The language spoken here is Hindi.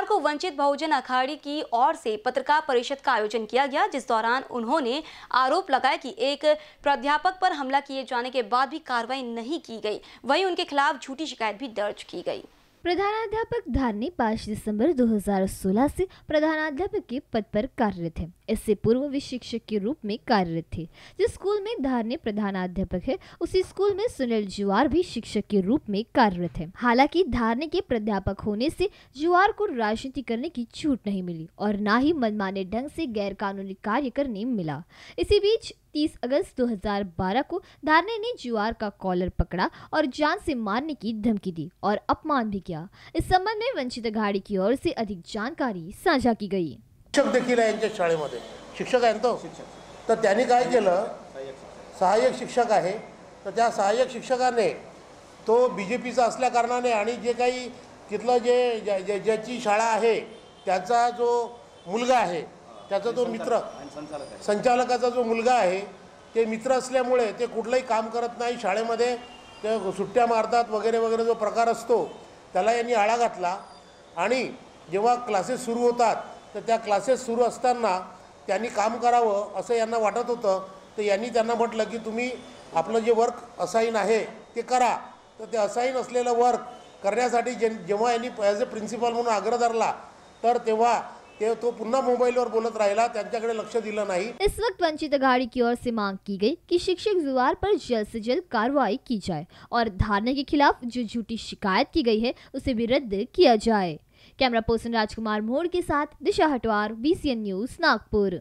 बुधवार को वंचित बहुजन अखाड़ी की ओर से पत्रकार परिषद का आयोजन किया गया जिस दौरान उन्होंने आरोप लगाया कि एक प्राध्यापक पर हमला किए जाने के बाद भी कार्रवाई नहीं की गई वहीं उनके खिलाफ झूठी शिकायत भी दर्ज की गई प्रधानाध्यापक धारनी ने पाँच दिसंबर 2016 से प्रधानाध्यापक के पद पर कार्यरत है इससे पूर्व वे शिक्षक के रूप में कार्यरत थे जिस स्कूल में धारने प्रधानाध्यापक है उसी स्कूल में सुनील जुआर भी शिक्षक के रूप में कार्यरत है हालांकि धारने के प्राध्यापक होने से जुआर को राजनीति करने की छूट नहीं मिली और न ही मनमाने ढंग से कानूनी कार्य करने मिला इसी बीच 30 अगस्त 2012 को धारने ने जुआर का कॉलर पकड़ा और जान से मारने की धमकी दी और अपमान भी किया इस संबंध में वंचित अघाड़ी की ओर से अधिक जानकारी साझा की गई शिक्षक देखील आहे यांच्या शाळेमध्ये शिक्षक आहे तो शिक्षक तर त्यांनी काय केलं सहाय्यक शिक्षक आहे तर त्या सहाय्यक शिक्षकाने तो बी जे पीचा असल्याकारणाने आणि जे काही तिथलं जे ज्याची शाळा आहे त्याचा जो मुलगा आहे त्याचा जो मित्र संचालकाचा जो मुलगा आहे ते मित्र असल्यामुळे ते कुठलंही काम करत नाही शाळेमध्ये ते सुट्ट्या मारतात वगैरे वगैरे जो प्रकार असतो त्याला यांनी आळा घातला आणि जेव्हा क्लासेस सुरू होतात तर क्लासेस सुरू असताना काम करावं असं यांना वाटत होतं तर यांनी त्यांना म्हटलं जे वर्क असाईन आहे ते करा तर ते असाईन असलेलं वर्क करण्यासाठी जे जेव्हा यांनी ॲज अ प्रिन्सिपल आग्रह धरला तो मोबाइल वर बोलत रहा लक्ष दिलं नाही इस वक्त वंचित अघाड़ी की ओर से मांग की गई कि शिक्षक जुवार पर जल्द से जल्द कार्रवाई की जाए और धारणा के खिलाफ जो झूठी शिकायत की गई है उसे भी रद्द किया जाए कैमरा पर्सन राजकुमार मोड़ के साथ दिशा हटवार बीसीएन न्यूज नागपुर